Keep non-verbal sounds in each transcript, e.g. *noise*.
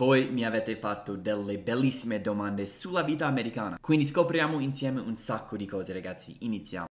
Voi mi avete fatto delle bellissime domande sulla vita americana, quindi scopriamo insieme un sacco di cose ragazzi, iniziamo.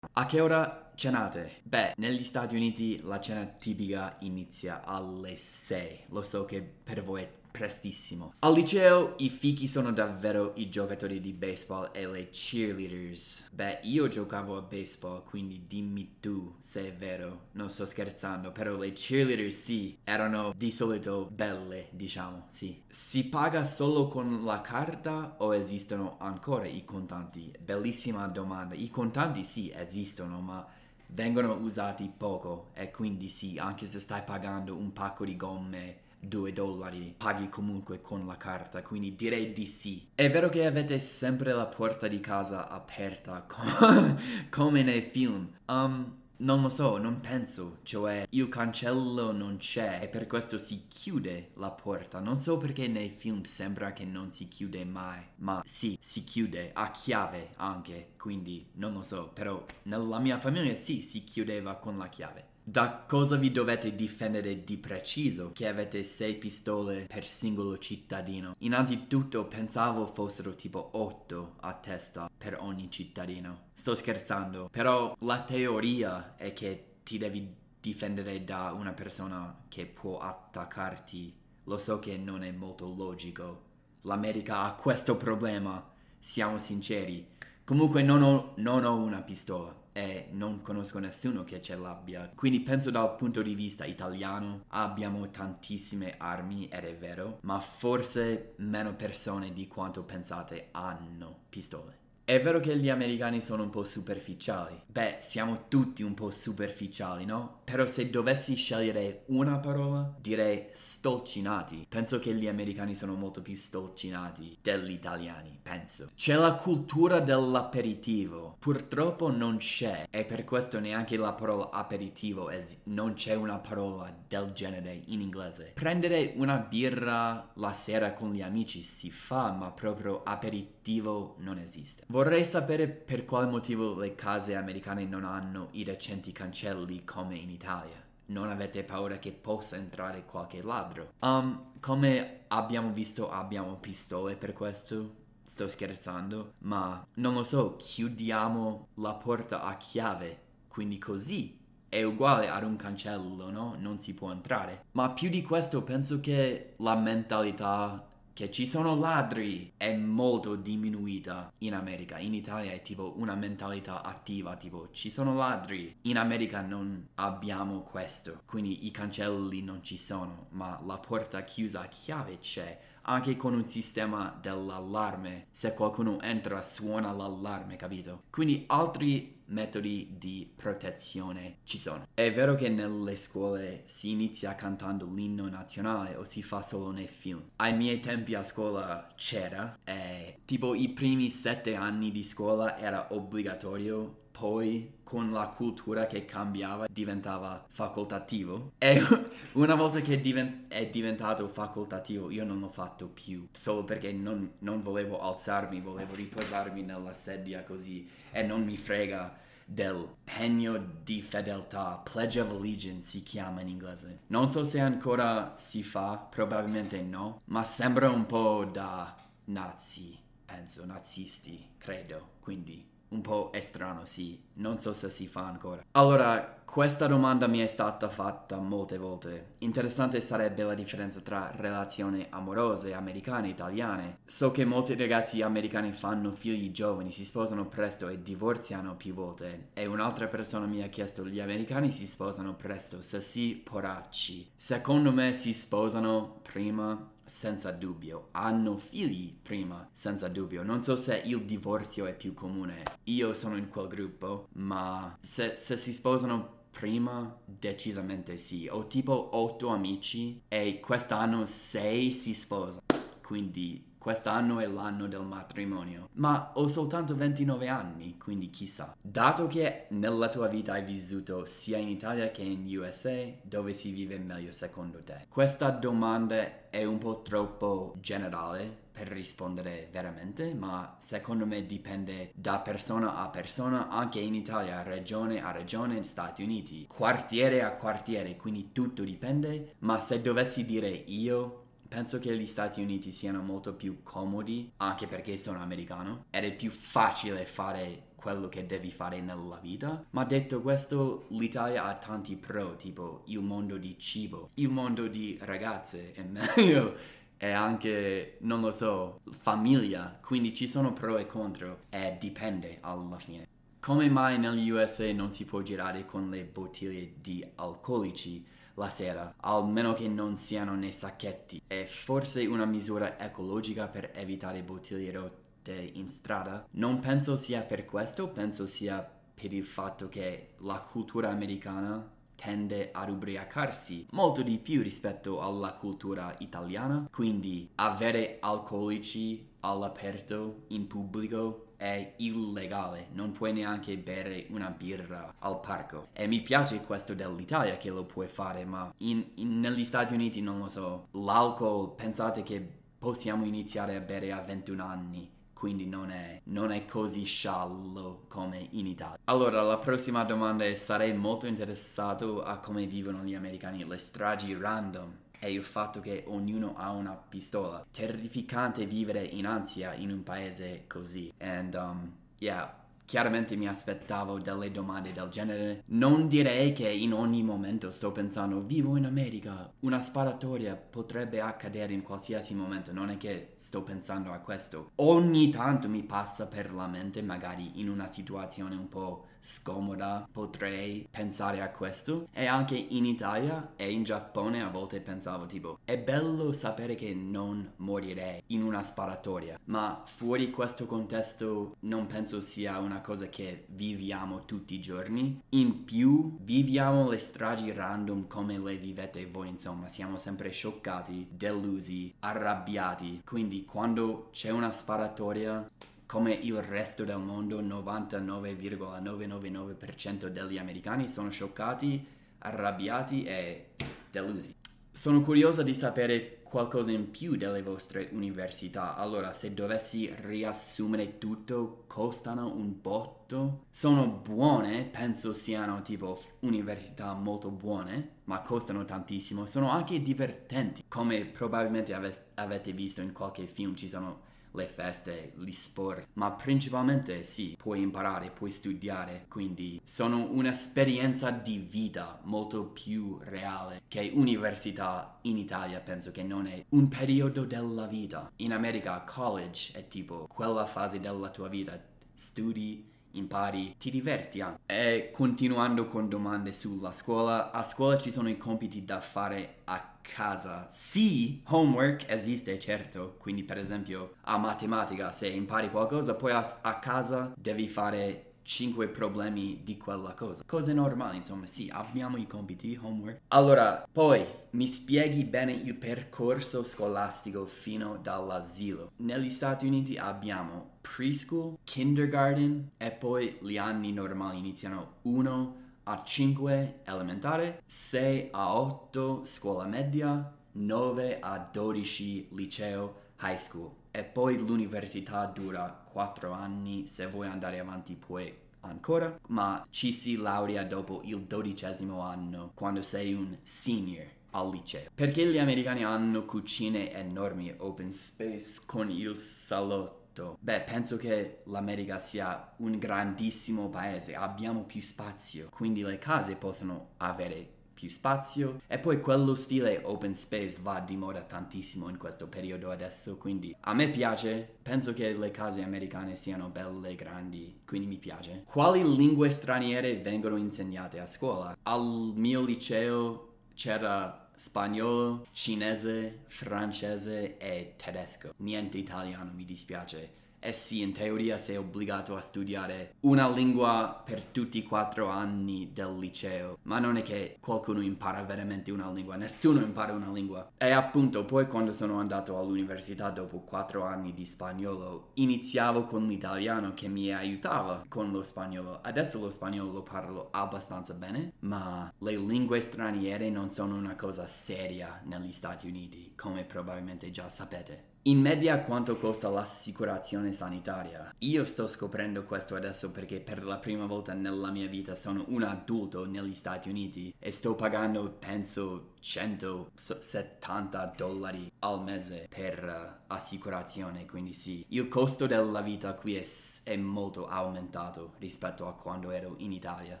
A che ora cenate? Beh, negli Stati Uniti la cena tipica inizia alle 6. Lo so che per voi è prestissimo. Al liceo i fichi sono davvero i giocatori di baseball e le cheerleaders. Beh, io giocavo a baseball, quindi dimmi tu se è vero. Non sto scherzando, però le cheerleaders sì, erano di solito belle, diciamo, sì. Si paga solo con la carta o esistono ancora i contanti? Bellissima domanda. I contanti sì, esistono, ma vengono usati poco e quindi sì, anche se stai pagando un pacco di gomme 2 dollari, paghi comunque con la carta, quindi direi di sì. È vero che avete sempre la porta di casa aperta, com- *laughs* come nei film. Um, non lo so, non penso, cioè il cancello non c'è e per questo si chiude la porta. Non so perché nei film sembra che non si chiude mai, ma sì, si chiude a chiave anche, quindi non lo so, però nella mia famiglia sì, si chiudeva con la chiave. Da cosa vi dovete difendere di preciso che avete 6 pistole per singolo cittadino? Innanzitutto pensavo fossero tipo 8 a testa, per ogni cittadino. Sto scherzando, però la teoria è che ti devi difendere da una persona che può attaccarti. Lo so che non è molto logico. L'America ha questo problema, siamo sinceri. Comunque non ho, non ho una pistola e non conosco nessuno che ce l'abbia. Quindi penso dal punto di vista italiano abbiamo tantissime armi ed è vero, ma forse meno persone di quanto pensate hanno pistole. È vero che gli americani sono un po' superficiali. Beh, siamo tutti un po' superficiali, no? Però se dovessi scegliere una parola, direi stolcinati. Penso che gli americani sono molto più stolcinati degli italiani, penso. C'è la cultura dell'aperitivo. Purtroppo non c'è e per questo neanche la parola aperitivo es- non c'è una parola del genere in inglese. Prendere una birra la sera con gli amici si fa, ma proprio aperitivo effettivo non esiste. Vorrei sapere per quale motivo le case americane non hanno i recenti cancelli come in Italia. Non avete paura che possa entrare qualche ladro? Um, come abbiamo visto abbiamo pistole per questo? Sto scherzando, ma non lo so, chiudiamo la porta a chiave, quindi così è uguale ad un cancello, no? Non si può entrare. Ma più di questo penso che la mentalità che ci sono ladri è molto diminuita in America. In Italia è tipo una mentalità attiva, tipo ci sono ladri. In America non abbiamo questo, quindi i cancelli non ci sono, ma la porta chiusa a chiave c'è, anche con un sistema dell'allarme. Se qualcuno entra suona l'allarme, capito? Quindi altri metodi di protezione ci sono. È vero che nelle scuole si inizia cantando l'inno nazionale o si fa solo nei film. Ai miei tempi a scuola c'era e eh, tipo i primi sette anni di scuola era obbligatorio, poi con la cultura che cambiava diventava facoltativo e *laughs* una volta che è diventato facoltativo io non l'ho fatto più solo perché non, non volevo alzarmi, volevo riposarmi nella sedia così e non mi frega del pegno di fedeltà, pledge of allegiance si chiama in inglese. Non so se ancora si fa, probabilmente no, ma sembra un po' da nazi, penso, nazisti, credo, quindi un po' strano, sì, non so se si fa ancora. Allora, questa domanda mi è stata fatta molte volte. Interessante sarebbe la differenza tra relazioni amorose americane e italiane. So che molti ragazzi americani fanno figli giovani, si sposano presto e divorziano più volte. E un'altra persona mi ha chiesto, gli americani si sposano presto? Se sì, poracci. Secondo me si sposano prima senza dubbio, hanno figli prima, senza dubbio. Non so se il divorzio è più comune. Io sono in quel gruppo ma se, se si sposano prima decisamente sì. Ho tipo otto amici e quest'anno sei si sposano. Quindi quest'anno è l'anno del matrimonio. Ma ho soltanto 29 anni, quindi chissà. Dato che nella tua vita hai vissuto sia in Italia che in USA, dove si vive meglio secondo te? Questa domanda è un po' troppo generale per rispondere veramente, ma secondo me dipende da persona a persona, anche in Italia, regione a regione, Stati Uniti, quartiere a quartiere, quindi tutto dipende, ma se dovessi dire io Penso che gli Stati Uniti siano molto più comodi, anche perché sono americano, ed è più facile fare quello che devi fare nella vita. Ma detto questo, l'Italia ha tanti pro, tipo il mondo di cibo, il mondo di ragazze è *laughs* meglio e anche, non lo so, famiglia. Quindi ci sono pro e contro e dipende alla fine. Come mai negli USA non si può girare con le bottiglie di alcolici la sera, almeno che non siano nei sacchetti? È forse una misura ecologica per evitare bottiglie rotte in strada? Non penso sia per questo, penso sia per il fatto che la cultura americana tende ad ubriacarsi molto di più rispetto alla cultura italiana, quindi avere alcolici all'aperto, in pubblico, è illegale, non puoi neanche bere una birra al parco. E mi piace questo dell'Italia che lo puoi fare, ma in, in, negli Stati Uniti non lo so. L'alcol, pensate che possiamo iniziare a bere a 21 anni quindi non è, non è, così sciallo come in Italia. Allora, la prossima domanda è sarei molto interessato a come vivono gli americani le stragi random e il fatto che ognuno ha una pistola. Terrificante vivere in ansia in un paese così. And um, yeah, Chiaramente mi aspettavo delle domande del genere. Non direi che in ogni momento sto pensando vivo in America. Una sparatoria potrebbe accadere in qualsiasi momento, non è che sto pensando a questo. Ogni tanto mi passa per la mente, magari in una situazione un po' scomoda, potrei pensare a questo. E anche in Italia e in Giappone a volte pensavo tipo, è bello sapere che non morirei in una sparatoria, ma fuori questo contesto non penso sia una cosa che viviamo tutti i giorni. In più viviamo le stragi random come le vivete voi, insomma, siamo sempre scioccati, delusi, arrabbiati. Quindi quando c'è una sparatoria come il resto del mondo, 99,999% degli americani sono scioccati, arrabbiati e delusi. Sono curiosa di sapere qualcosa in più delle vostre università. Allora, se dovessi riassumere tutto, costano un botto? Sono buone, penso siano tipo università molto buone, ma costano tantissimo. Sono anche divertenti, come probabilmente ave- avete visto in qualche film ci sono le feste, gli sport, ma principalmente sì, puoi imparare, puoi studiare, quindi sono un'esperienza di vita molto più reale che università in Italia penso che non è un periodo della vita. In America college è tipo quella fase della tua vita, studi, impari, ti diverti anche. E continuando con domande sulla scuola, a scuola ci sono i compiti da fare a casa. Sì, homework esiste, certo, quindi per esempio a matematica, se impari qualcosa, poi a, a casa devi fare 5 problemi di quella cosa. Cose normali, insomma, sì, abbiamo i compiti, homework. Allora, poi mi spieghi bene il percorso scolastico fino dall'asilo. Negli Stati Uniti abbiamo preschool, kindergarten e poi gli anni normali iniziano 1 a 5 elementare, 6 a 8 scuola media, 9 a 12 liceo, high school. E poi l'università dura 4 anni, se vuoi andare avanti puoi ancora, ma ci si laurea dopo il dodicesimo anno, quando sei un senior al liceo. Perché gli americani hanno cucine enormi, open space, con il salotto? detto, beh, penso che l'America sia un grandissimo paese, abbiamo più spazio, quindi le case possono avere più spazio e poi quello stile open space va di moda tantissimo in questo periodo adesso quindi a me piace penso che le case americane siano belle e grandi quindi mi piace quali lingue straniere vengono insegnate a scuola al mio liceo c'era spagnolo, cinese, francese e tedesco. Niente italiano, mi dispiace eh sì, in teoria sei obbligato a studiare una lingua per tutti i quattro anni del liceo, ma non è che qualcuno impara veramente una lingua, nessuno impara una lingua. E appunto poi quando sono andato all'università dopo quattro anni di spagnolo, iniziavo con l'italiano che mi aiutava con lo spagnolo. Adesso lo spagnolo lo parlo abbastanza bene, ma le lingue straniere non sono una cosa seria negli Stati Uniti, come probabilmente già sapete. In media quanto costa l'assicurazione sanitaria? Io sto scoprendo questo adesso perché per la prima volta nella mia vita sono un adulto negli Stati Uniti e sto pagando penso 170 dollari al mese per uh, assicurazione, quindi sì. Il costo della vita qui è, è, molto aumentato rispetto a quando ero in Italia.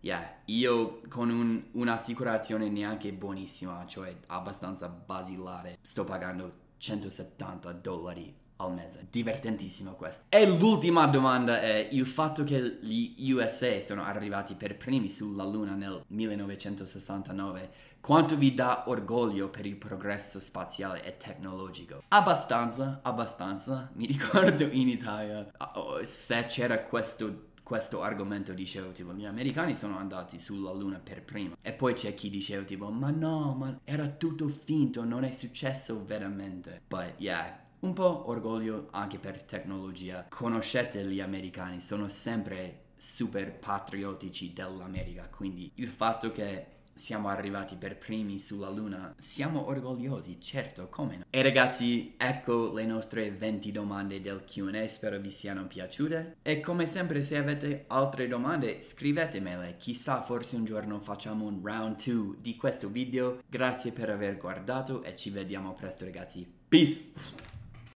Yeah, io con un, un'assicurazione neanche buonissima, cioè abbastanza basilare, sto pagando 170 dollari al mese. Divertentissimo questo. E l'ultima domanda è il fatto che gli USA sono arrivati per primi sulla Luna nel 1969, quanto vi dà orgoglio per il progresso spaziale e tecnologico? Abbastanza, abbastanza. Mi ricordo in Italia oh, se c'era questo questo argomento dicevo tipo gli americani sono andati sulla luna per prima e poi c'è chi diceva tipo ma no ma era tutto finto non è successo veramente but yeah un po' orgoglio anche per tecnologia conoscete gli americani sono sempre super patriottici dell'America quindi il fatto che siamo arrivati per primi sulla Luna, siamo orgogliosi, certo, come no. E ragazzi, ecco le nostre 20 domande del QA, spero vi siano piaciute. E come sempre, se avete altre domande, scrivetemele, chissà forse un giorno facciamo un round 2 di questo video. Grazie per aver guardato e ci vediamo presto ragazzi. Peace!